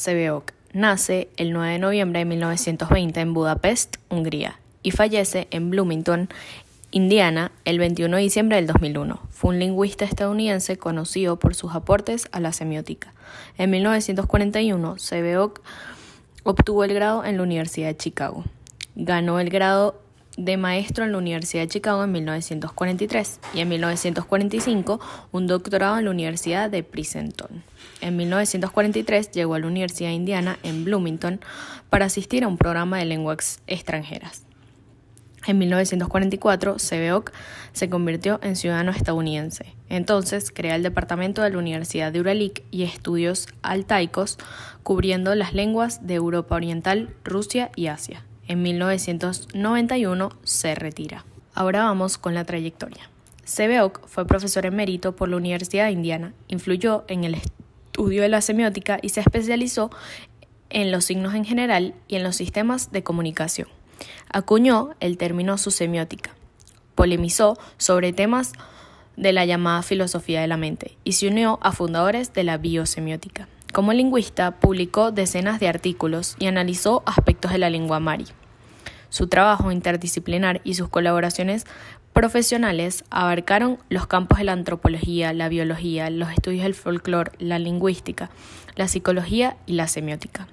Sebeok nace el 9 de noviembre de 1920 en Budapest, Hungría, y fallece en Bloomington, Indiana, el 21 de diciembre del 2001. Fue un lingüista estadounidense conocido por sus aportes a la semiótica. En 1941, Sebeok obtuvo el grado en la Universidad de Chicago. Ganó el grado de maestro en la Universidad de Chicago en 1943 y en 1945 un doctorado en la Universidad de Princeton. En 1943 llegó a la Universidad Indiana en Bloomington para asistir a un programa de lenguas extranjeras. En 1944, Sebeok se convirtió en ciudadano estadounidense. Entonces, crea el departamento de la Universidad de Uralic y estudios altaicos, cubriendo las lenguas de Europa Oriental, Rusia y Asia. En 1991 se retira. Ahora vamos con la trayectoria. Sebeok fue profesor emérito por la Universidad de Indiana, influyó en el estudio de la semiótica y se especializó en los signos en general y en los sistemas de comunicación. Acuñó el término su semiótica, polemizó sobre temas de la llamada filosofía de la mente y se unió a fundadores de la biosemiótica. Como lingüista, publicó decenas de artículos y analizó aspectos de la lengua mari. Su trabajo interdisciplinar y sus colaboraciones profesionales abarcaron los campos de la antropología, la biología, los estudios del folclore, la lingüística, la psicología y la semiótica.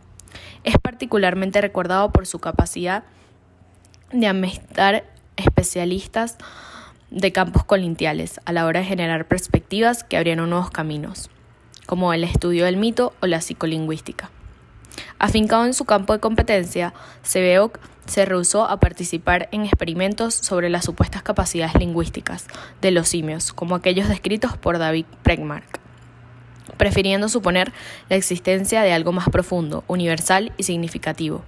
Es particularmente recordado por su capacidad de amistar especialistas de campos colintiales a la hora de generar perspectivas que abrieron nuevos caminos, como el estudio del mito o la psicolingüística. Afincado en su campo de competencia, Sebeok, se rehusó a participar en experimentos sobre las supuestas capacidades lingüísticas de los simios, como aquellos descritos por David Pregmark, prefiriendo suponer la existencia de algo más profundo, universal y significativo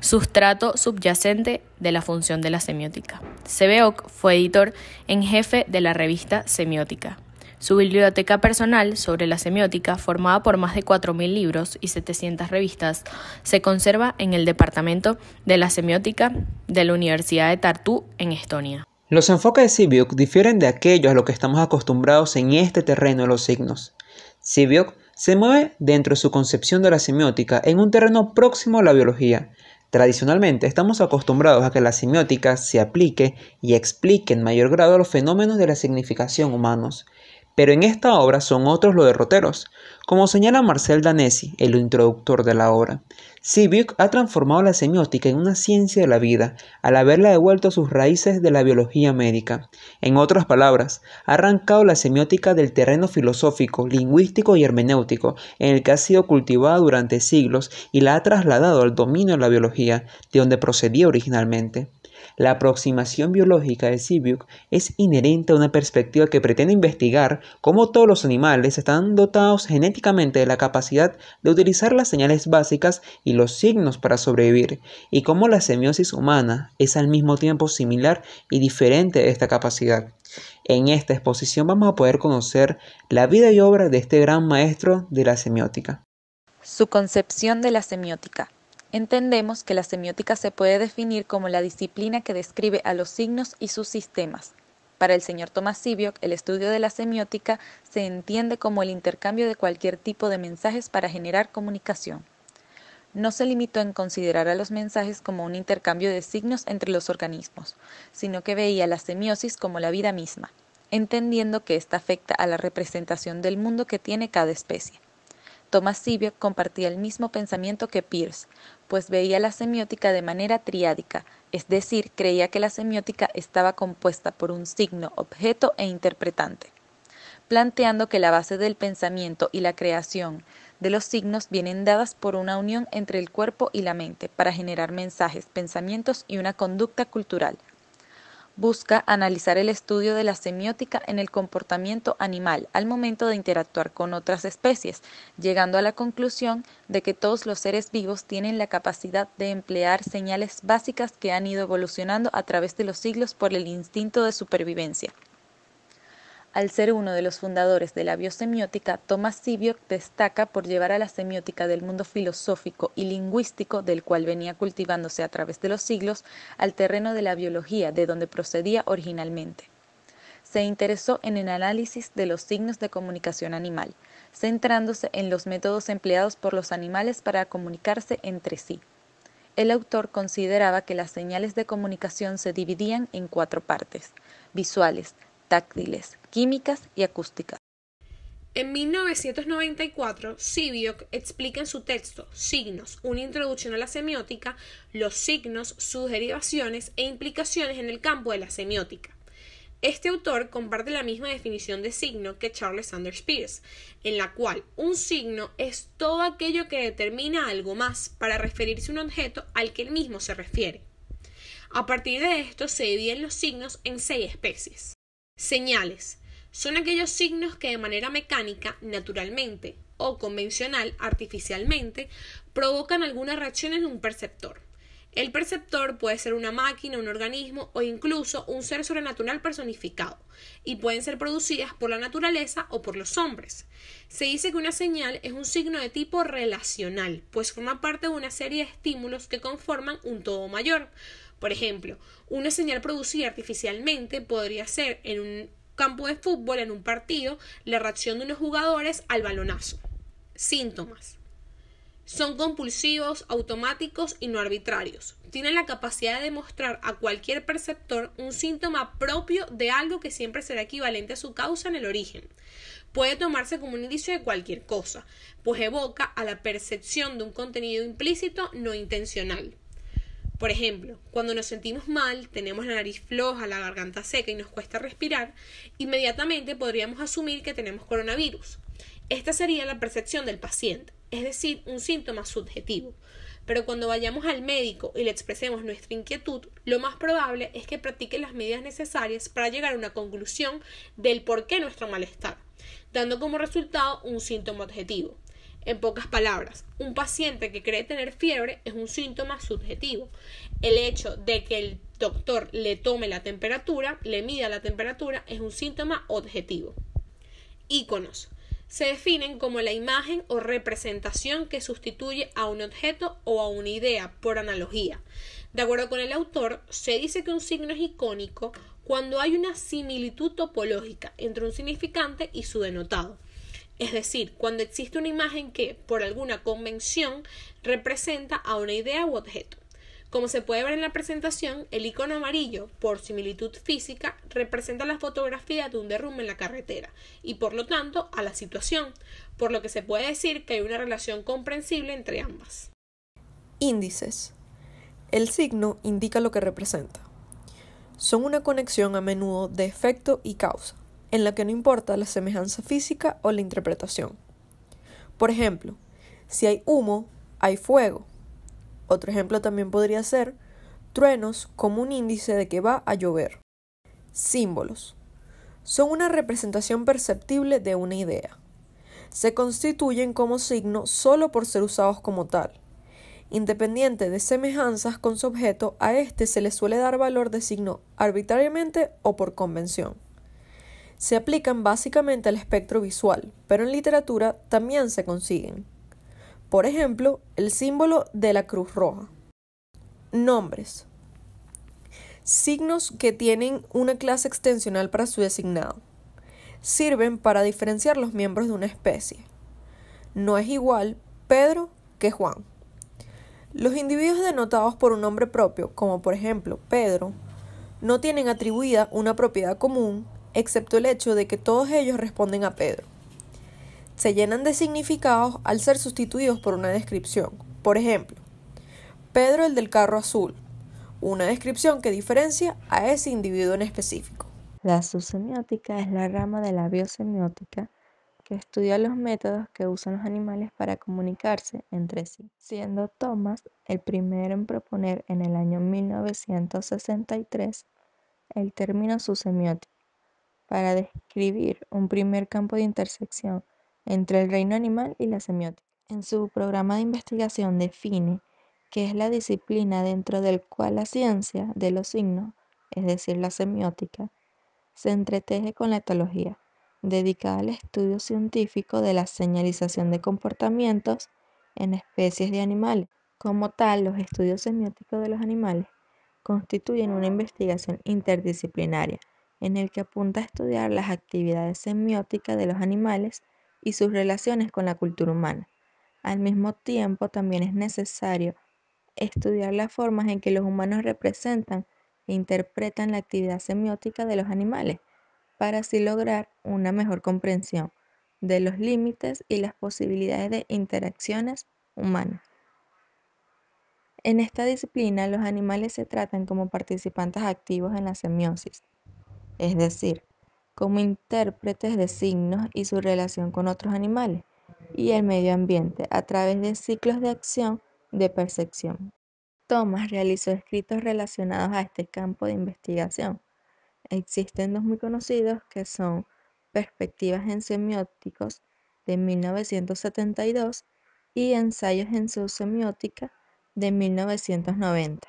sustrato subyacente de la función de la semiótica. Sebeok fue editor en jefe de la revista Semiótica. Su biblioteca personal sobre la semiótica, formada por más de 4.000 libros y 700 revistas, se conserva en el Departamento de la Semiótica de la Universidad de Tartu, en Estonia. Los enfoques de Sibiuk difieren de aquellos a los que estamos acostumbrados en este terreno de los signos. Sibiuk se mueve dentro de su concepción de la semiótica en un terreno próximo a la biología. Tradicionalmente estamos acostumbrados a que la semiótica se aplique y explique en mayor grado los fenómenos de la significación humanos. Pero en esta obra son otros los derroteros. Como señala Marcel Danesi, el introductor de la obra, Sibiuk ha transformado la semiótica en una ciencia de la vida, al haberla devuelto a sus raíces de la biología médica. En otras palabras, ha arrancado la semiótica del terreno filosófico, lingüístico y hermenéutico, en el que ha sido cultivada durante siglos y la ha trasladado al dominio de la biología, de donde procedía originalmente. La aproximación biológica de Sibiu es inherente a una perspectiva que pretende investigar cómo todos los animales están dotados genéticamente de la capacidad de utilizar las señales básicas y los signos para sobrevivir, y cómo la semiosis humana es al mismo tiempo similar y diferente de esta capacidad. En esta exposición vamos a poder conocer la vida y obra de este gran maestro de la semiótica. Su concepción de la semiótica entendemos que la semiótica se puede definir como la disciplina que describe a los signos y sus sistemas. Para el señor Thomas Sibiok, el estudio de la semiótica se entiende como el intercambio de cualquier tipo de mensajes para generar comunicación. No se limitó en considerar a los mensajes como un intercambio de signos entre los organismos, sino que veía la semiosis como la vida misma, entendiendo que ésta afecta a la representación del mundo que tiene cada especie. Thomas Sibio compartía el mismo pensamiento que Peirce, pues veía la semiótica de manera triádica, es decir, creía que la semiótica estaba compuesta por un signo, objeto e interpretante, planteando que la base del pensamiento y la creación de los signos vienen dadas por una unión entre el cuerpo y la mente para generar mensajes, pensamientos y una conducta cultural busca analizar el estudio de la semiótica en el comportamiento animal al momento de interactuar con otras especies, llegando a la conclusión de que todos los seres vivos tienen la capacidad de emplear señales básicas que han ido evolucionando a través de los siglos por el instinto de supervivencia. Al ser uno de los fundadores de la biosemiótica, Thomas Sibiok destaca por llevar a la semiótica del mundo filosófico y lingüístico del cual venía cultivándose a través de los siglos al terreno de la biología de donde procedía originalmente. Se interesó en el análisis de los signos de comunicación animal, centrándose en los métodos empleados por los animales para comunicarse entre sí. El autor consideraba que las señales de comunicación se dividían en cuatro partes, visuales, táctiles, químicas y acústicas. En 1994, Sibiok explica en su texto Signos, una introducción a la semiótica, los signos, sus derivaciones e implicaciones en el campo de la semiótica. Este autor comparte la misma definición de signo que Charles Sanders Peirce, en la cual un signo es todo aquello que determina algo más para referirse a un objeto al que él mismo se refiere. A partir de esto se dividen los signos en seis especies. Señales. Son aquellos signos que de manera mecánica, naturalmente o convencional, artificialmente, provocan alguna reacción en un perceptor. El perceptor puede ser una máquina, un organismo o incluso un ser sobrenatural personificado, y pueden ser producidas por la naturaleza o por los hombres. Se dice que una señal es un signo de tipo relacional, pues forma parte de una serie de estímulos que conforman un todo mayor, por ejemplo, una señal producida artificialmente podría ser en un campo de fútbol, en un partido, la reacción de unos jugadores al balonazo. Síntomas. Son compulsivos, automáticos y no arbitrarios. Tienen la capacidad de mostrar a cualquier perceptor un síntoma propio de algo que siempre será equivalente a su causa en el origen. Puede tomarse como un indicio de cualquier cosa, pues evoca a la percepción de un contenido implícito no intencional. Por ejemplo, cuando nos sentimos mal, tenemos la nariz floja, la garganta seca y nos cuesta respirar, inmediatamente podríamos asumir que tenemos coronavirus. Esta sería la percepción del paciente, es decir, un síntoma subjetivo. Pero cuando vayamos al médico y le expresemos nuestra inquietud, lo más probable es que practique las medidas necesarias para llegar a una conclusión del por qué nuestro malestar, dando como resultado un síntoma objetivo. En pocas palabras, un paciente que cree tener fiebre es un síntoma subjetivo. El hecho de que el doctor le tome la temperatura, le mida la temperatura, es un síntoma objetivo. Íconos. Se definen como la imagen o representación que sustituye a un objeto o a una idea por analogía. De acuerdo con el autor, se dice que un signo es icónico cuando hay una similitud topológica entre un significante y su denotado. Es decir, cuando existe una imagen que, por alguna convención, representa a una idea u objeto. Como se puede ver en la presentación, el icono amarillo, por similitud física, representa la fotografía de un derrumbe en la carretera y por lo tanto a la situación, por lo que se puede decir que hay una relación comprensible entre ambas. Índices. El signo indica lo que representa. Son una conexión a menudo de efecto y causa en la que no importa la semejanza física o la interpretación. Por ejemplo, si hay humo, hay fuego. Otro ejemplo también podría ser truenos como un índice de que va a llover. Símbolos. Son una representación perceptible de una idea. Se constituyen como signo solo por ser usados como tal. Independiente de semejanzas con su objeto, a este se le suele dar valor de signo arbitrariamente o por convención se aplican básicamente al espectro visual, pero en literatura también se consiguen. Por ejemplo, el símbolo de la cruz roja. Nombres. Signos que tienen una clase extensional para su designado. Sirven para diferenciar los miembros de una especie. No es igual Pedro que Juan. Los individuos denotados por un nombre propio, como por ejemplo Pedro, no tienen atribuida una propiedad común excepto el hecho de que todos ellos responden a Pedro. Se llenan de significados al ser sustituidos por una descripción. Por ejemplo, Pedro el del carro azul, una descripción que diferencia a ese individuo en específico. La subsemiótica es la rama de la biosemiótica que estudia los métodos que usan los animales para comunicarse entre sí, siendo Thomas el primero en proponer en el año 1963 el término subsemiótico para describir un primer campo de intersección entre el reino animal y la semiótica. En su programa de investigación define que es la disciplina dentro del cual la ciencia de los signos, es decir, la semiótica, se entreteje con la etología, dedicada al estudio científico de la señalización de comportamientos en especies de animales. Como tal, los estudios semióticos de los animales constituyen una investigación interdisciplinaria en el que apunta a estudiar las actividades semióticas de los animales y sus relaciones con la cultura humana. Al mismo tiempo, también es necesario estudiar las formas en que los humanos representan e interpretan la actividad semiótica de los animales, para así lograr una mejor comprensión de los límites y las posibilidades de interacciones humanas. En esta disciplina, los animales se tratan como participantes activos en la semiosis, es decir, como intérpretes de signos y su relación con otros animales y el medio ambiente a través de ciclos de acción de percepción. Thomas realizó escritos relacionados a este campo de investigación. Existen dos muy conocidos que son Perspectivas en semióticos de 1972 y Ensayos en su semiótica de 1990.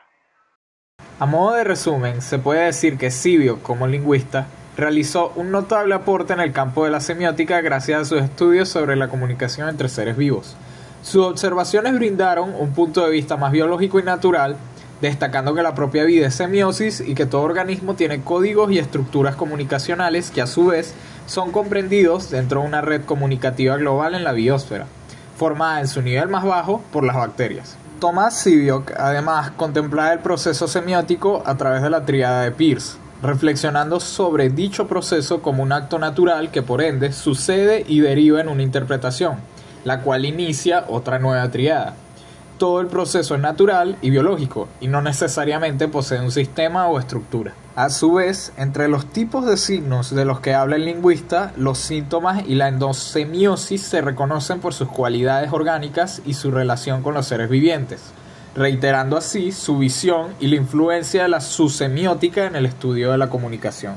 A modo de resumen, se puede decir que Sibio, como lingüista, realizó un notable aporte en el campo de la semiótica gracias a sus estudios sobre la comunicación entre seres vivos. Sus observaciones brindaron un punto de vista más biológico y natural, destacando que la propia vida es semiosis y que todo organismo tiene códigos y estructuras comunicacionales que a su vez son comprendidos dentro de una red comunicativa global en la biosfera, formada en su nivel más bajo por las bacterias. Thomas Sibiok además contemplaba el proceso semiótico a través de la triada de Peirce, reflexionando sobre dicho proceso como un acto natural que por ende sucede y deriva en una interpretación, la cual inicia otra nueva triada todo el proceso es natural y biológico y no necesariamente posee un sistema o estructura. A su vez, entre los tipos de signos de los que habla el lingüista, los síntomas y la endosemiosis se reconocen por sus cualidades orgánicas y su relación con los seres vivientes, reiterando así su visión y la influencia de la semiótica en el estudio de la comunicación.